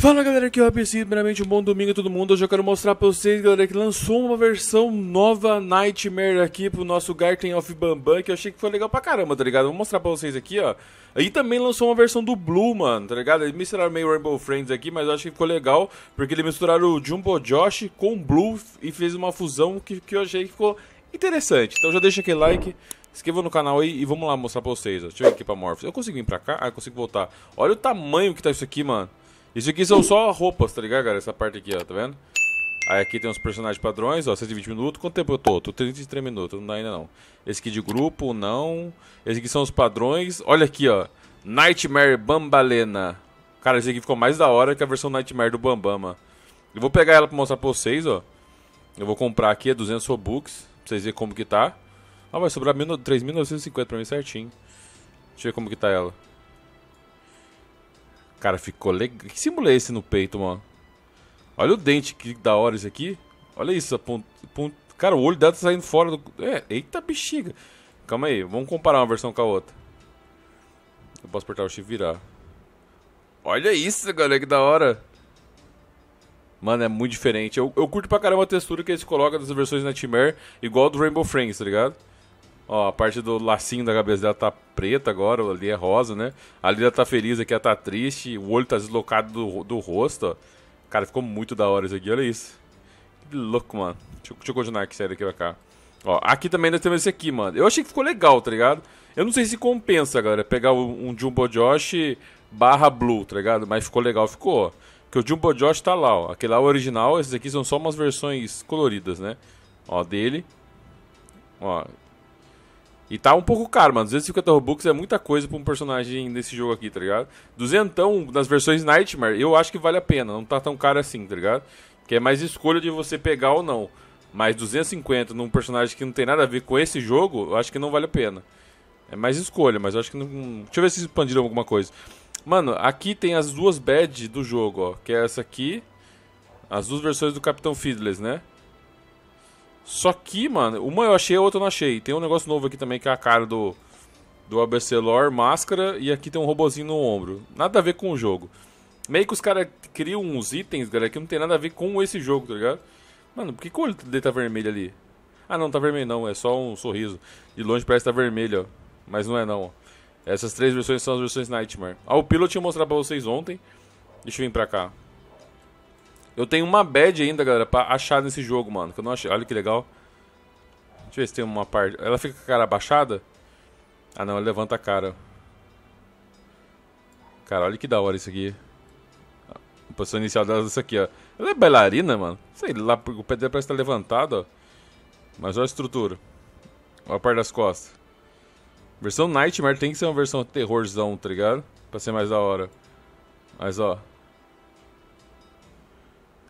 Fala galera, aqui é o Rapicinho, é primeiramente um bom domingo a todo mundo. Hoje eu quero mostrar pra vocês, galera, que lançou uma versão nova Nightmare aqui pro nosso Garten of Bambam, que eu achei que foi legal pra caramba, tá ligado? Vou mostrar pra vocês aqui, ó. E também lançou uma versão do Blue, mano, tá ligado? Eles misturaram meio Rainbow Friends aqui, mas eu acho que ficou legal, porque eles misturaram o Jumbo Josh com o Blue e fez uma fusão que, que eu achei que ficou interessante. Então já deixa aquele like, se inscreva no canal aí e vamos lá mostrar pra vocês, ó. Deixa eu ir aqui pra Morphs, Eu consigo vir pra cá? Ah, eu consigo voltar. Olha o tamanho que tá isso aqui, mano. Isso aqui são só roupas, tá ligado, galera? Essa parte aqui, ó, tá vendo? Aí aqui tem os personagens padrões, ó, 120 minutos. Quanto tempo eu tô? Tô 33 minutos, não dá ainda não. Esse aqui de grupo, não. Esse aqui são os padrões. Olha aqui, ó. Nightmare Bambalena. Cara, esse aqui ficou mais da hora que a versão Nightmare do Bambama. Eu vou pegar ela pra mostrar pra vocês, ó. Eu vou comprar aqui, é 200 Robux. Pra vocês verem como que tá. Ah, vai sobrar 3.950 pra mim certinho. Deixa eu ver como que tá ela. Cara, ficou legal. Que símbolo é esse no peito, mano? Olha o dente, que da hora isso aqui. Olha isso, ponto, ponto... Cara, o olho dela tá saindo fora do... É, eita bexiga. Calma aí, vamos comparar uma versão com a outra. Eu posso apertar o shift e virar. Olha isso, galera, que da hora. Mano, é muito diferente. Eu, eu curto pra caramba a textura que eles colocam das versões Nightmare, igual do Rainbow Friends, tá ligado? Ó, a parte do lacinho da cabeça dela tá preta agora, ali é rosa, né? A ela tá feliz, aqui ela tá triste, o olho tá deslocado do, do rosto, ó. Cara, ficou muito da hora isso aqui, olha isso. Que louco, mano. Deixa, deixa eu continuar aqui, sair daqui pra cá. Ó, aqui também nós temos esse aqui, mano. Eu achei que ficou legal, tá ligado? Eu não sei se compensa, galera, pegar um Jumbo Josh barra Blue, tá ligado? Mas ficou legal, ficou, Porque o Jumbo Josh tá lá, ó. Aquele lá é o original, esses aqui são só umas versões coloridas, né? Ó, dele. Ó, e tá um pouco caro, mano. 250 Robux é muita coisa pra um personagem desse jogo aqui, tá ligado? Duzentão nas versões Nightmare, eu acho que vale a pena. Não tá tão caro assim, tá ligado? Que é mais escolha de você pegar ou não. Mas 250 num personagem que não tem nada a ver com esse jogo, eu acho que não vale a pena. É mais escolha, mas eu acho que não. Deixa eu ver se expandiram alguma coisa. Mano, aqui tem as duas badges do jogo, ó. Que é essa aqui. As duas versões do Capitão Fiddles né? Só que, mano, uma eu achei, a outra eu não achei. Tem um negócio novo aqui também que é a cara do, do ABC Lore, máscara, e aqui tem um robozinho no ombro. Nada a ver com o jogo. Meio que os caras criam uns itens, galera, que não tem nada a ver com esse jogo, tá ligado? Mano, por que, o olho dele tá vermelho ali? Ah, não, tá vermelho não, é só um sorriso. De longe parece que tá vermelho, ó. Mas não é não, ó. Essas três versões são as versões Nightmare. Ah, o Pillow eu tinha mostrado pra vocês ontem. Deixa eu vir pra cá. Eu tenho uma bad ainda, galera, pra achar nesse jogo, mano. Que eu não achei. Olha que legal. Deixa eu ver se tem uma parte. Ela fica com a cara abaixada? Ah, não, ela levanta a cara. Cara, olha que da hora isso aqui. A posição inicial dela é essa aqui, ó. Ela é bailarina, mano. Sei lá, o pé dela parece estar tá levantado, ó. Mas olha a estrutura. Olha a parte das costas. Versão Nightmare tem que ser uma versão terrorzão, tá ligado? Pra ser mais da hora. Mas, ó.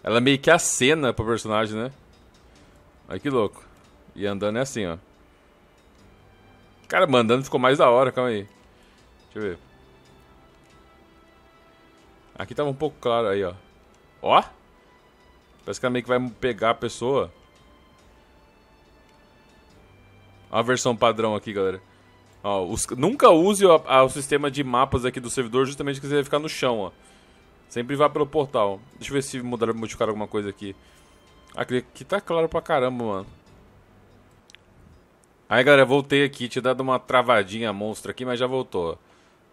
Ela meio que acena pro personagem, né? Olha que louco. E andando é assim, ó. Cara, mandando ficou mais da hora, calma aí. Deixa eu ver. Aqui tava um pouco claro aí, ó. Ó! Parece que ela meio que vai pegar a pessoa. Ó a versão padrão aqui, galera. Ó, os... Nunca use o, a, o sistema de mapas aqui do servidor justamente que você vai ficar no chão, ó. Sempre vai pelo portal. Deixa eu ver se mudaram, modificaram alguma coisa aqui. Aqui, tá claro pra caramba, mano. Aí, galera, voltei aqui. Tinha dado uma travadinha monstra aqui, mas já voltou.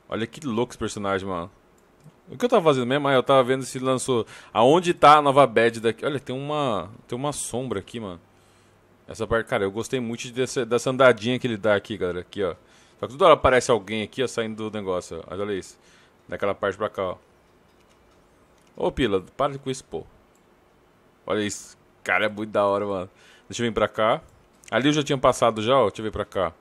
Olha que louco esse personagem, mano. O que eu tava fazendo mesmo? Ah, eu tava vendo se lançou... Aonde tá a nova bad daqui? Olha, tem uma, tem uma sombra aqui, mano. Essa parte, cara, eu gostei muito dessa, dessa andadinha que ele dá aqui, galera. Aqui, ó. Só que toda hora aparece alguém aqui, ó, saindo do negócio. Ó. Olha isso. Daquela parte pra cá, ó. Ô, Pila, para com isso, pô. Olha isso. Cara, é muito da hora, mano. Deixa eu vir pra cá. Ali eu já tinha passado já, ó. Deixa eu vir pra cá.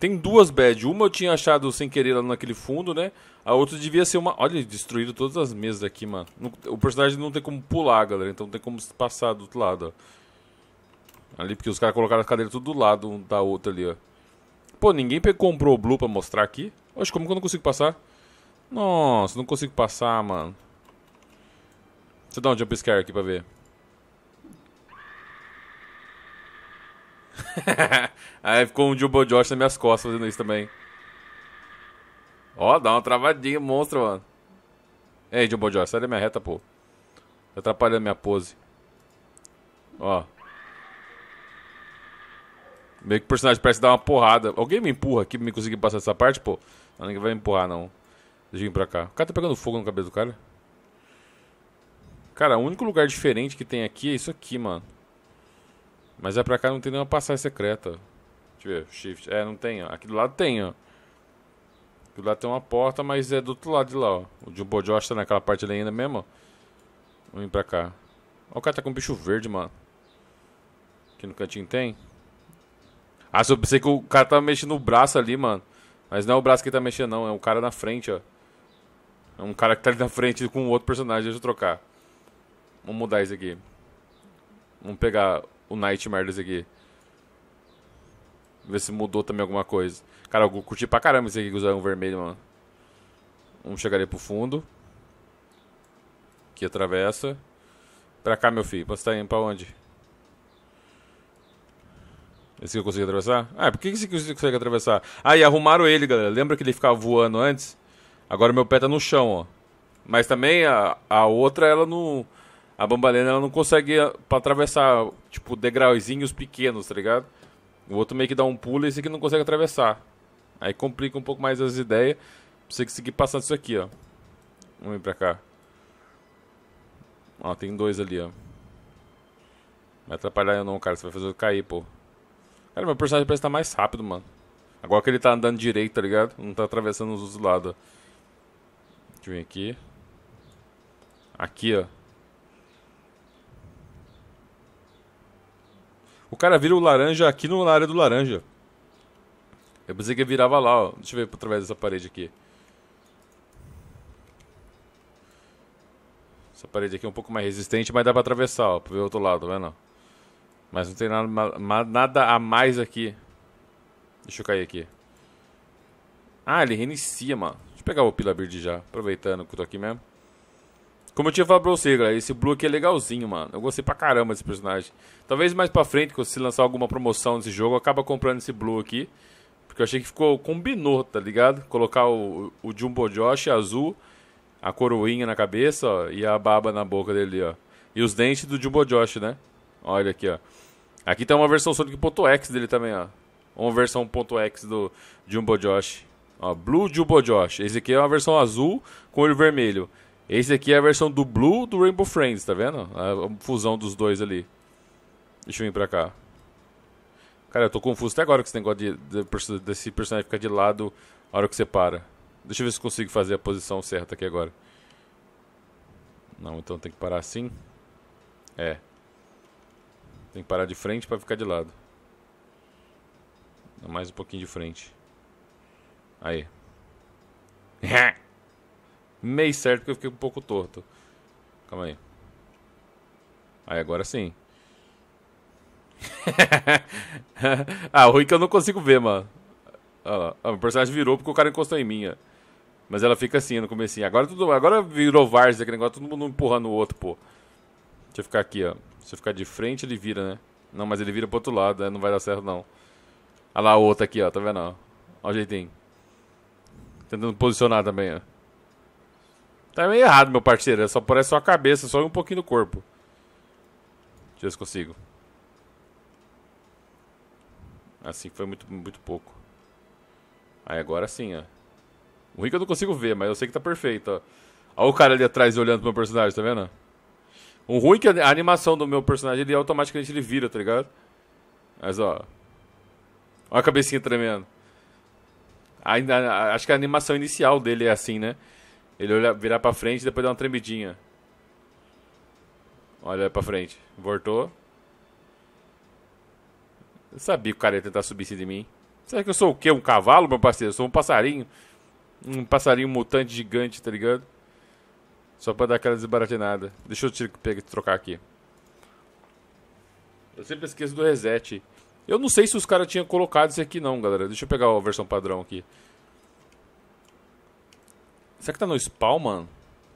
Tem duas bad. Uma eu tinha achado sem querer lá naquele fundo, né? A outra devia ser uma... Olha, destruíram todas as mesas aqui, mano. O personagem não tem como pular, galera. Então não tem como passar do outro lado, ó. Ali, porque os caras colocaram as cadeiras tudo do lado um da outra ali, ó. Pô, ninguém comprou o Blue pra mostrar aqui? Oxe, como que eu não consigo passar? Nossa, não consigo passar, mano. Deixa eu dar um scare aqui pra ver. Aí ficou um Jumbo Josh nas minhas costas fazendo isso também. Ó, dá uma travadinha, monstro, mano. Ei, Jumbo Josh, sai da minha reta, pô. Tá atrapalhando minha pose. Ó. Meio que o personagem parece dar uma porrada. Alguém me empurra aqui pra me conseguir passar essa parte, pô? Ninguém vai me empurrar, não. Deixa eu vir pra cá. O cara tá pegando fogo no cabelo do cara. Cara, o único lugar diferente que tem aqui é isso aqui, mano. Mas é pra cá não tem nenhuma passagem secreta. Deixa eu ver, shift. É, não tem, ó. Aqui do lado tem, ó. Aqui do lado tem uma porta, mas é do outro lado de lá, ó. O Jumbo Josh tá naquela parte ali ainda mesmo, ó. Vamos vir pra cá. Ó, o cara tá com um bicho verde, mano. Aqui no cantinho tem. Ah, eu pensei que o cara tá mexendo o braço ali, mano. Mas não é o braço que tá mexendo, não. É o cara na frente, ó. É um cara que tá ali na frente com outro personagem. Deixa eu trocar. Vamos mudar isso aqui. Vamos pegar o Nightmare desse aqui. Ver se mudou também alguma coisa. Cara, eu curti pra caramba esse aqui com o zoião vermelho, mano. Vamos chegar ali pro fundo. Aqui atravessa. Pra cá, meu filho. Você tá indo pra onde? Esse que eu consegui atravessar? Ah, por que esse que eu consegue atravessar? Ah, e arrumaram ele, galera. Lembra que ele ficava voando antes? Agora meu pé tá no chão, ó. Mas também a, a outra, ela não... A bambalena ela não consegue ah, para atravessar, tipo, degrauzinhos pequenos, tá ligado? O outro meio que dá um pulo e esse aqui não consegue atravessar. Aí complica um pouco mais as ideias pra você conseguir passar disso aqui, ó. Vamos vir pra cá. Ó, tem dois ali, ó. Vai atrapalhar eu não, cara. Você vai fazer eu cair, pô. Cara, meu personagem parece estar tá mais rápido, mano. Agora que ele tá andando direito, tá ligado? Não tá atravessando os outros lados, ó. Deixa eu vir aqui. Aqui, ó. O cara vira o laranja aqui no área do laranja. Eu pensei que virava lá, ó. Deixa eu ver através dessa parede aqui. Essa parede aqui é um pouco mais resistente, mas dá pra atravessar, ó. Pra ver o outro lado, tá vendo? Mas não tem nada, nada a mais aqui. Deixa eu cair aqui. Ah, ele reinicia, mano. Deixa eu pegar o bird já. Aproveitando que eu tô aqui mesmo. Como eu tinha falado pra você, galera, esse Blue aqui é legalzinho, mano. Eu gostei pra caramba desse personagem. Talvez mais pra frente, quando se lançar alguma promoção desse jogo, acaba comprando esse Blue aqui. Porque eu achei que ficou, combinou, tá ligado? Colocar o, o Jumbo Josh azul, a coroinha na cabeça, ó, e a baba na boca dele, ó. E os dentes do Jumbo Josh, né? Olha aqui, ó. Aqui tem tá uma versão Sonic.exe dele também, ó. Uma versão .exe do Jumbo Josh. Ó, Blue Jumbo Josh. Esse aqui é uma versão azul com olho vermelho. Esse aqui é a versão do Blue do Rainbow Friends, tá vendo? A fusão dos dois ali. Deixa eu vir pra cá. Cara, eu tô confuso até agora com esse negócio de, de, desse personagem ficar de lado na hora que você para. Deixa eu ver se consigo fazer a posição certa aqui agora. Não, então tem que parar assim. É. Tem que parar de frente pra ficar de lado. Mais um pouquinho de frente. Aí. meio certo, porque eu fiquei um pouco torto. Calma aí. Aí agora sim. ah, o ruim que eu não consigo ver, mano. Olha lá. Ah, o personagem virou porque o cara encostou em mim. Ó. Mas ela fica assim no comecinho. Agora, tudo, agora virou várzea aquele negócio, todo mundo empurrando o outro, pô. Deixa eu ficar aqui, ó. Se eu ficar de frente, ele vira, né? Não, mas ele vira pro outro lado, né? não vai dar certo, não. Olha lá a outra aqui, ó. Tá vendo? Ó, ó o jeitinho. Tentando posicionar também, ó. Tá meio errado, meu parceiro. É só parece só a cabeça, só um pouquinho do corpo. Deixa eu ver se consigo. Assim foi muito, muito pouco. Aí agora sim, ó. O Rick eu não consigo ver, mas eu sei que tá perfeito, ó. Olha o cara ali atrás olhando pro meu personagem, tá vendo? O ruim é que a animação do meu personagem, ele automaticamente ele vira, tá ligado? Mas, ó. Olha a cabecinha tremendo. ainda acho que a animação inicial dele é assim, né? Ele olha, virar pra frente e depois dá uma tremidinha. Olha pra frente. Voltou. Eu sabia que o cara ia tentar subir em de mim. Será que eu sou o quê? Um cavalo, meu parceiro? Eu sou um passarinho. Um passarinho mutante gigante, tá ligado? Só pra dar aquela desbaratinada. Deixa eu te pegar, trocar aqui. Eu sempre esqueço do reset. Eu não sei se os caras tinham colocado isso aqui não, galera. Deixa eu pegar a versão padrão aqui. Será que tá no spawn, mano?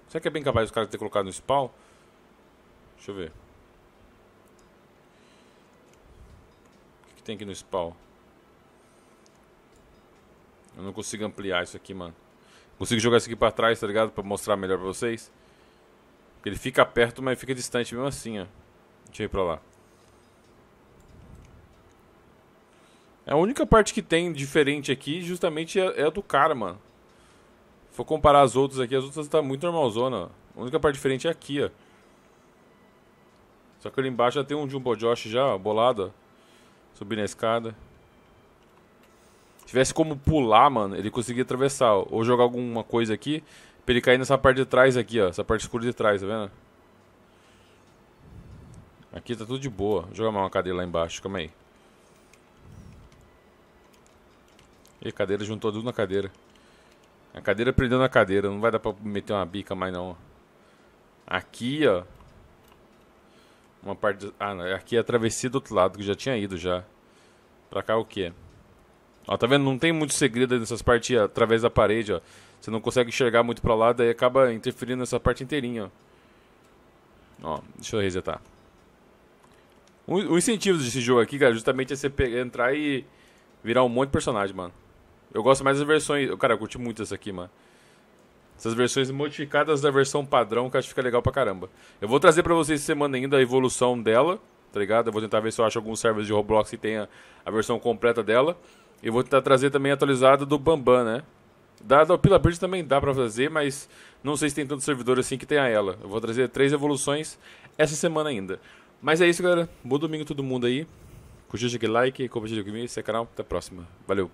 Será que é bem capaz os caras ter colocado no spawn? Deixa eu ver. O que, que tem aqui no spawn? Eu não consigo ampliar isso aqui, mano. Consigo jogar isso aqui pra trás, tá ligado? Pra mostrar melhor pra vocês. ele fica perto, mas fica distante mesmo assim, ó. Deixa eu ir pra lá. É a única parte que tem diferente aqui, justamente, é, é a do cara, mano for comparar as outras aqui, as outras tá muito normalzona. A única parte diferente é aqui, ó. Só que ali embaixo já tem um Jumbo Josh já, ó, bolado, Subindo a escada. Se tivesse como pular, mano, ele conseguia atravessar. Ó, ou jogar alguma coisa aqui, pra ele cair nessa parte de trás aqui, ó. Essa parte escura de trás, tá vendo? Aqui tá tudo de boa. Vou jogar mais uma cadeira lá embaixo, calma aí. E cadeira, juntou tudo na cadeira. A cadeira prendeu na cadeira, não vai dar pra meter uma bica mais não. Aqui, ó. Uma parte. Ah, não. É aqui é a travessia do outro lado, que já tinha ido já. Pra cá é o quê? Ó, tá vendo? Não tem muito segredo nessas partes através da parede, ó. Você não consegue enxergar muito pra lá, daí acaba interferindo nessa parte inteirinha, ó. Ó, deixa eu resetar. Um o incentivo desse jogo aqui, cara, é justamente é você entrar e virar um monte de personagem, mano. Eu gosto mais das versões. Cara, eu curti muito essa aqui, mano. Essas versões modificadas da versão padrão, que eu acho que fica legal pra caramba. Eu vou trazer pra vocês semana ainda a evolução dela, tá ligado? Eu vou tentar ver se eu acho algum server de Roblox que tenha a versão completa dela. E vou tentar trazer também a atualizada do Bambam, né? Da, da Pila Bridge também dá pra fazer, mas não sei se tem tanto servidor assim que tenha ela. Eu vou trazer três evoluções essa semana ainda. Mas é isso, galera. Bom domingo todo mundo aí. Curtiu, aquele like, compartilha comigo, esse é o canal. Até a próxima. Valeu!